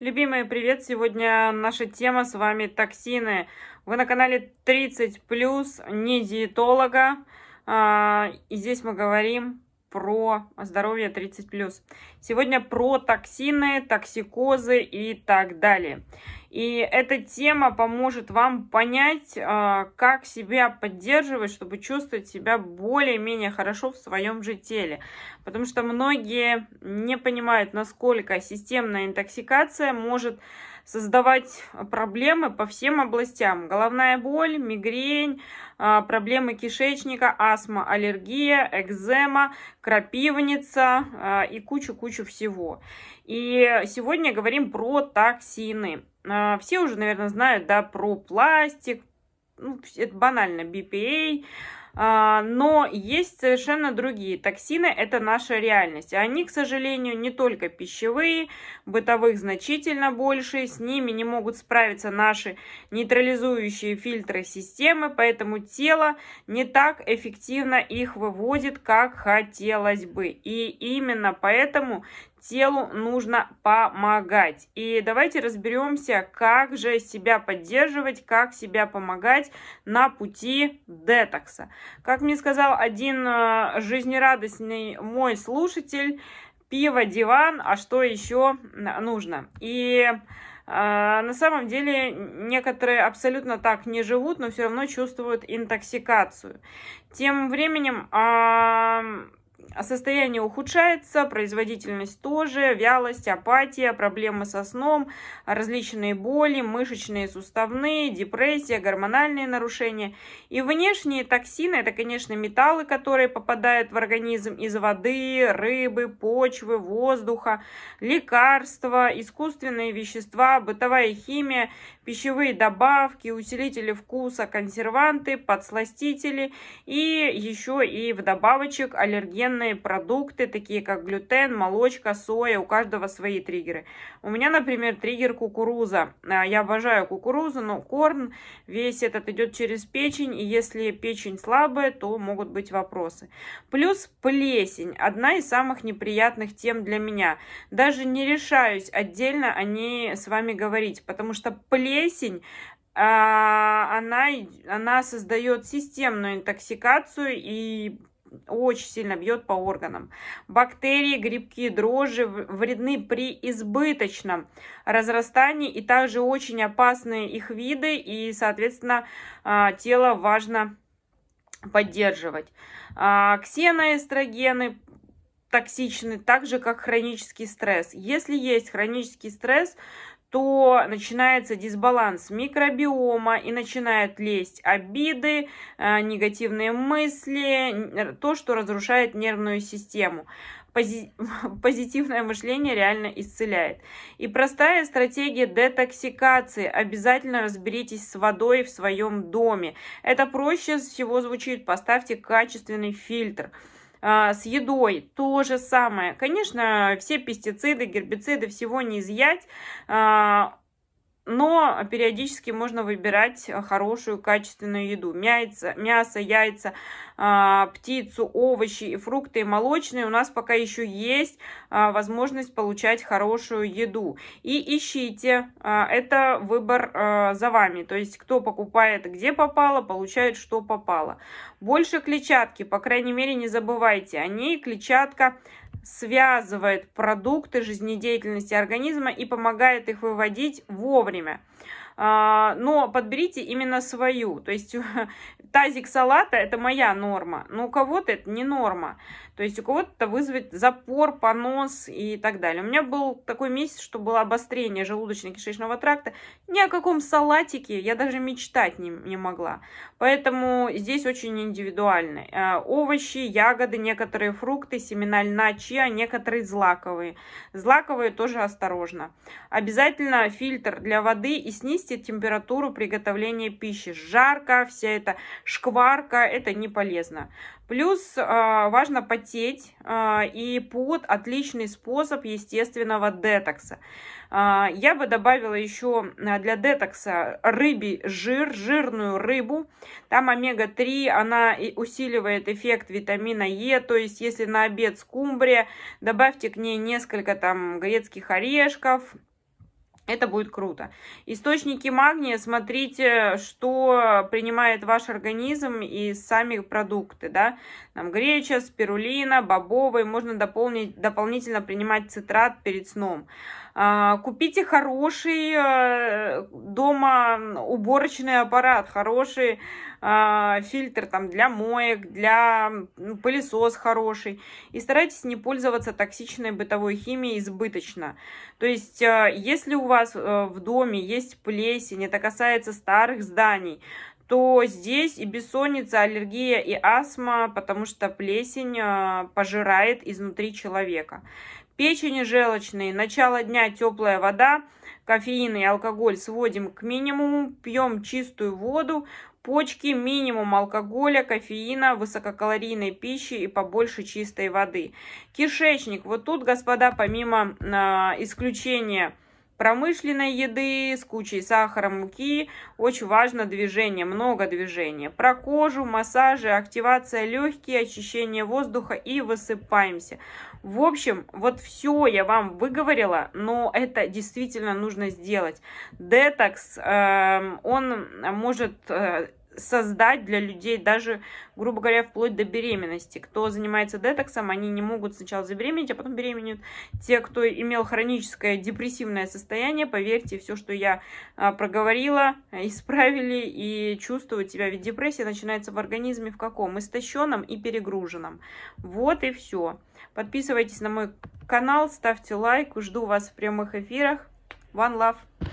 Любимые, привет! Сегодня наша тема с вами токсины. Вы на канале 30+, плюс, не диетолога. А, и здесь мы говорим про здоровье 30+. Сегодня про токсины, токсикозы и так далее. И эта тема поможет вам понять, а, как себя поддерживать, чтобы чувствовать себя более-менее хорошо в своем же теле. Потому что многие не понимают, насколько системная интоксикация может создавать проблемы по всем областям. Головная боль, мигрень, а, проблемы кишечника, астма, аллергия, экзема, крапивница а, и кучу-кучу всего. И сегодня говорим про токсины. А, все уже, наверное, знают да, про пластик, ну, это банально, BPA, а, но есть совершенно другие токсины, это наша реальность. Они, к сожалению, не только пищевые, бытовых значительно больше, с ними не могут справиться наши нейтрализующие фильтры системы, поэтому тело не так эффективно их выводит, как хотелось бы. И именно поэтому телу нужно помогать. И давайте разберемся, как же себя поддерживать, как себя помогать на пути детокса. Как мне сказал один э, жизнерадостный мой слушатель, пиво, диван, а что еще нужно? И э, на самом деле некоторые абсолютно так не живут, но все равно чувствуют интоксикацию. Тем временем а состояние ухудшается, производительность тоже, вялость, апатия, проблемы со сном, различные боли, мышечные, суставные, депрессия, гормональные нарушения. И внешние токсины, это, конечно, металлы, которые попадают в организм из воды, рыбы, почвы, воздуха, лекарства, искусственные вещества, бытовая химия, пищевые добавки, усилители вкуса, консерванты, подсластители и еще и в добавочек аллерген высокоценные продукты, такие как глютен, молочка, соя, у каждого свои триггеры. У меня, например, триггер кукуруза. А, я обожаю кукурузу, но корн, весь этот идет через печень, и если печень слабая, то могут быть вопросы. Плюс плесень, одна из самых неприятных тем для меня. Даже не решаюсь отдельно о ней с вами говорить, потому что плесень а, она, она создает системную интоксикацию и очень сильно бьет по органам. Бактерии, грибки, дрожжи вредны при избыточном разрастании и также очень опасны их виды и, соответственно, а, тело важно поддерживать. А, Ксеноэстрогены токсичны, так же как хронический стресс. Если есть хронический стресс, то начинается дисбаланс микробиома и начинают лезть обиды, э, негативные мысли, то, что разрушает нервную систему. позитивное мышление реально исцеляет. И простая стратегия детоксикации. Обязательно разберитесь с водой в своем доме. Это проще всего звучит. Поставьте качественный фильтр. А, с едой то же самое. Конечно, все пестициды, гербициды, всего не изъять а, но периодически можно выбирать э, хорошую качественную еду. Мяйца, мясо, яйца, а, птицу, овощи и фрукты и молочные у нас пока еще есть а, возможность получать хорошую еду. И ищите, а, это выбор за вами. То есть кто покупает где попало, получает что попало. Больше клетчатки, по крайней мере не забывайте, о ней клетчатка связывает продукты жизнедеятельности организма и помогает их выводить вовремя. А, но подберите именно свою. То есть тазик салата – это моя норма, но у кого-то это не норма. То есть у кого-то это вызовет запор, понос и так далее. У меня был такой месяц, что было обострение желудочно-кишечного тракта. Ни о каком салатике я даже мечтать не, не могла. Поэтому здесь очень индивидуально. А, овощи, ягоды, некоторые фрукты, семена льна, вообще а некоторые злаковые. Злаковые тоже осторожно. Обязательно фильтр для воды и снизьте температуру приготовления пищи. Жарко, вся эта шкварка, это не полезно. Плюс а, важно потеть, а, и пот отличный способ естественного детокса. А, я бы добавила еще для детокса рыбий жир, жирную рыбу. Там омега-3, она усиливает эффект витамина Е, то есть если на обед скумбрия, добавьте к ней несколько там грецких орешков, это будет круто. Источники магния, смотрите, что принимает ваш организм и сами продукты, да. Там греча, спирулина, бобовый. можно дополнить, дополнительно принимать цитрат перед сном. А, купите хороший э, дома уборочный аппарат, хороший а, фильтр там для моек, для пылесос хороший. И старайтесь не пользоваться токсичной бытовой химией избыточно. То есть, э, если у вас э, в доме есть плесень, это касается старых зданий, то здесь и бессонница, аллергия и астма, потому что плесень пожирает изнутри человека печени желчные, начало дня теплая вода, кофеин и алкоголь сводим к минимуму, пьем чистую воду, почки, минимум алкоголя, кофеина, высококалорийной пищи и побольше чистой воды. Кишечник. Вот тут, господа, помимо э, исключения промышленной еды с кучей сахара, муки. Очень важно движение, много движения. Про кожу, массажи, активация легких, очищение воздуха и высыпаемся. В общем, вот все я вам выговорила, но это действительно нужно сделать. Детокс, э, он может э, создать для людей даже, грубо говоря, вплоть до беременности. Кто занимается детоксом, они не могут сначала забеременеть, а потом беременеют. Те, кто имел хроническое депрессивное состояние, поверьте, все, что я а, проговорила, исправили, и чувствуют себя, ведь депрессия начинается в организме в каком? Истощенном и перегруженном. Вот и все. Подписывайтесь на мой канал, ставьте лайк, жду вас в прямых эфирах. One love!